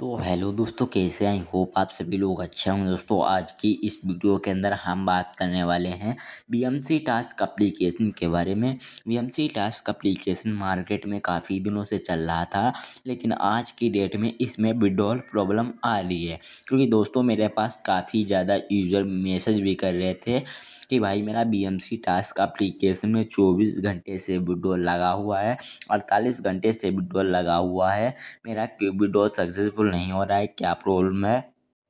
तो हेलो दोस्तों कैसे आई होप आप सभी लोग अच्छे होंगे दोस्तों आज की इस वीडियो के अंदर हम बात करने वाले हैं बीएमसी टास्क अप्लीकेशन के बारे में बीएमसी टास्क अप्लीकेशन मार्केट में काफ़ी दिनों से चल रहा था लेकिन आज की डेट में इसमें विड्रॉल प्रॉब्लम आ रही है क्योंकि दोस्तों मेरे पास काफ़ी ज़्यादा यूज़र मैसेज भी कर रहे थे कि भाई मेरा B M C task application में चौबीस घंटे से विड्रॉल लगा हुआ है अड़तालीस घंटे से विड्रॉल लगा हुआ है मेरा विड्रॉल सक्सेसफुल नहीं हो रहा है क्या प्रॉब्लम है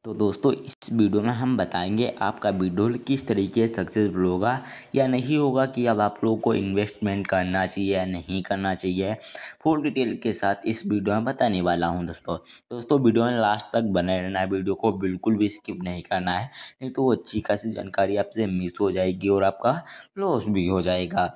तो दोस्तों इस वीडियो में हम बताएंगे आपका वीडियो किस तरीके से सक्सेसफुल होगा या नहीं होगा कि अब आप लोगों को इन्वेस्टमेंट करना चाहिए या नहीं करना चाहिए फुल डिटेल के साथ इस वीडियो में बताने वाला हूं दोस्तों दोस्तों वीडियो में लास्ट तक बने रहना है वीडियो को बिल्कुल भी स्किप नहीं करना है नहीं तो अच्छी खासी जानकारी आपसे मिस हो जाएगी और आपका लॉस भी हो जाएगा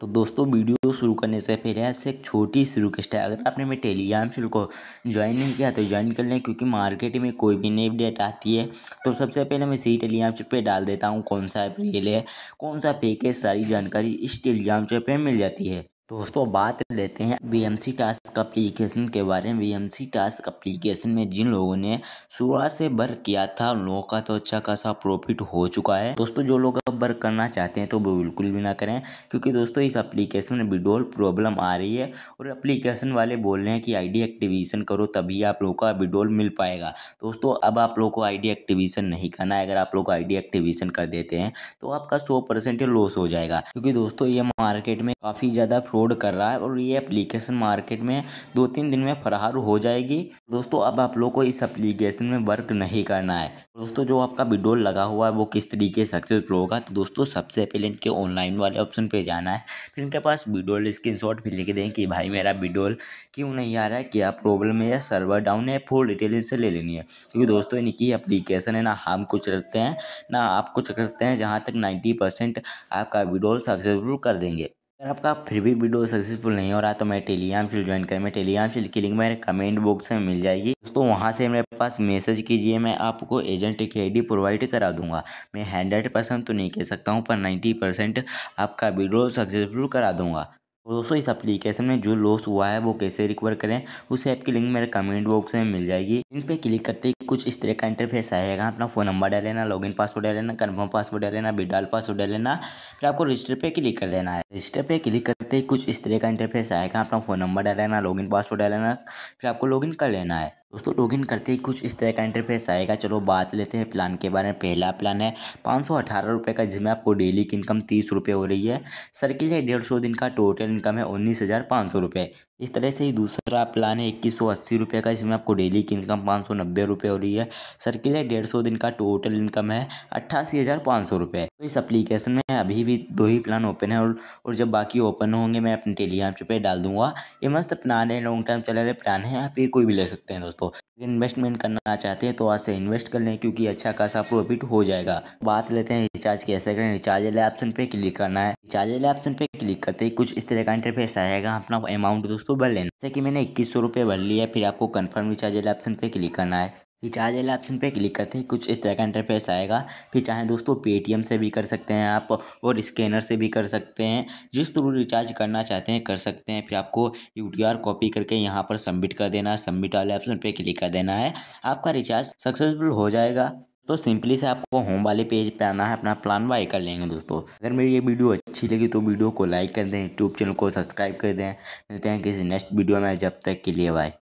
तो दोस्तों वीडियो शुरू करने से पहले ऐसे एक छोटी सी रिक्वेस्ट है अगर आपने मेरे टेलीग्राम चैनल को ज्वाइन नहीं किया तो ज्वाइन कर लें क्योंकि मार्केट में कोई भी नई अपडेट आती है तो सबसे पहले मैं इसी टेलीग्राम चैनल पे डाल देता हूँ कौन सा रेल है कौन सा पेक है सारी जानकारी इस टेलीग्राम चैनल पर मिल जाती है तो दोस्तों बात लेते हैं B M C task application के बारे में B M C task application में जिन लोगों ने शुरुआत से वर्क किया था उन लोगों का तो अच्छा खासा प्रॉफिट हो चुका है दोस्तों जो लोग वर्क करना चाहते हैं तो वो बिल्कुल भी ना करें क्योंकि दोस्तों इस एप्लीकेशन में विडोल प्रॉब्लम आ रही है और एप्लीकेशन वाले बोल रहे हैं कि आईडी एक्टिवेशन करो तभी आप लोगों का विडोल मिल पाएगा दोस्तों अब आप लोगों को आईडी एक्टिवेशन नहीं करना है अगर आप लोग आईडी एक्टिवेशन कर देते हैं तो आपका सौ परसेंट लॉस हो जाएगा क्योंकि दोस्तों ये मार्केट में काफ़ी ज़्यादा फ्रॉड कर रहा है और ये एप्लीकेशन मार्केट में दो तीन दिन में फरार हो जाएगी दोस्तों अब आप लोग को इस एप्लीकेशन में वर्क नहीं करना है दोस्तों जो आपका विडोल लगा हुआ है वो किस तरीके सक्सेसफुल होगा बाद दोस्तों सबसे पहले इनके ऑनलाइन वाले ऑप्शन पे जाना है फिर इनके पास विडोल स्क्रीन शॉट भी लेके दें कि भाई मेरा विडोल क्यों नहीं आ रहा है क्या प्रॉब्लम है या सर्वर डाउन है फुल डिटेल इनसे ले लेनी है क्योंकि दोस्तों इनकी अप्लीकेशन है ना हम कुछ रखते हैं ना आप कुछ करते हैं जहाँ तक नाइन्टी परसेंट आपका विडोल सक्सेसफुल कर देंगे अगर आपका फिर भी वीडियो सक्सेसफुल नहीं हो रहा तो मैं टेलीग्राम से ज्वाइन करें मैं टेलीग्राम से की लिंक मेरे कमेंट बॉक्स में मिल जाएगी तो वहाँ से मेरे पास मैसेज कीजिए मैं आपको एजेंट की आईडी प्रोवाइड करा दूंगा मैं हंड्रेड परसेंट तो नहीं कह सकता हूँ पर नाइन्टी परसेंट आपका वीडियो सक्सेसफुल करा दूंगा तो दोस्तों इस एप्लीकेशन में जो लॉस हुआ है वो कैसे रिकवर करें उस ऐप की लिंक मेरे कमेंट बॉक्स में मिल जाएगी इन पे क्लिक करते ही कुछ इस तरह का इंटरफेस आएगा अपना फ़ोन नंबर डाल लेना लॉगिन पासवर्ड डाल लेना कन्फर्म पासवर्ड डाल लेना बिडाल पासवर्ड डाल लेना फिर आपको रजिस्टर पे क्लिक कर देना है रजिस्टर पे क्लिक करते ही कुछ इस तरह का इंटरफेस आएगा अपना फ़ोन नंबर डाल लेना लॉगिन पासवर्ड डाल लेना फिर आपको लॉगिन कर लेना है दोस्तों लॉगिन करते ही कुछ इस तरह का इंटरफेस आएगा चलो बात लेते हैं प्लान के बारे में पहला प्लान है पाँच सौ अठारह रुपये का जिसमें आपको डेली की इनकम तीस रुपये हो रही है के लिए डेढ़ सौ दिन का टोटल इनकम है उन्नीस हज़ार पाँच सौ रुपये इस तरह से ही दूसरा प्लान है इक्कीस सौ अस्सी रुपये का इसमें आपको डेली की इनकम पाँच सौ नब्बे रुपये हो रही है के लिए डेढ़ सौ दिन का टोटल इनकम है अट्ठासी हज़ार पाँच सौ रुपये तो इस एप्लीकेशन में अभी भी दो ही प्लान ओपन है और और जब बाकी ओपन होंगे मैं अपने टेलीग्राम पे डाल दूंगा ये मस्त प्लान है लॉन्ग टर्म चला रहे प्लान है आप ये कोई भी ले सकते हैं दोस्तों इन्वेस्टमेंट करना चाहते हैं तो आज से इन्वेस्ट कर लें क्योंकि अच्छा खासा प्रॉफिट हो जाएगा बात लेते हैं रिचार्ज कैसे करें रिचार्ज वाले ऑप्शन पे क्लिक करना है रिचार्ज वाले ऑप्शन पे क्लिक करते ही कुछ इस तरह का इंटरफेस आएगा अपना अमाउंट दोस्तों उसको भर लेना जैसे कि मैंने इक्कीस सौ रुपये भर लिया फिर आपको कन्फर्म रिचार्ज वाले ऑप्शन पर क्लिक करना है रिचार्ज वाले ऑप्शन पर क्लिक करते हैं कुछ इस तरह का इंटरफेस आएगा फिर चाहे दोस्तों पेटीएम से भी कर सकते हैं आप और स्कैनर से भी कर सकते हैं जिस थ्रू रिचार्ज करना चाहते हैं कर सकते हैं फिर आपको यू टी आर कॉपी करके यहाँ पर सबमिट कर देना है सबमिट वाले ऑप्शन पर क्लिक कर देना है आपका रिचार्ज सक्सेसफुल हो जाएगा तो सिंपली से आपको होम वाले पेज पे आना है अपना प्लान बाय कर लेंगे दोस्तों अगर मेरी ये वीडियो अच्छी लगी तो वीडियो को लाइक कर दें यूट्यूब चैनल को सब्सक्राइब कर दें मिलते हैं किसी नेक्स्ट वीडियो में जब तक के लिए बाय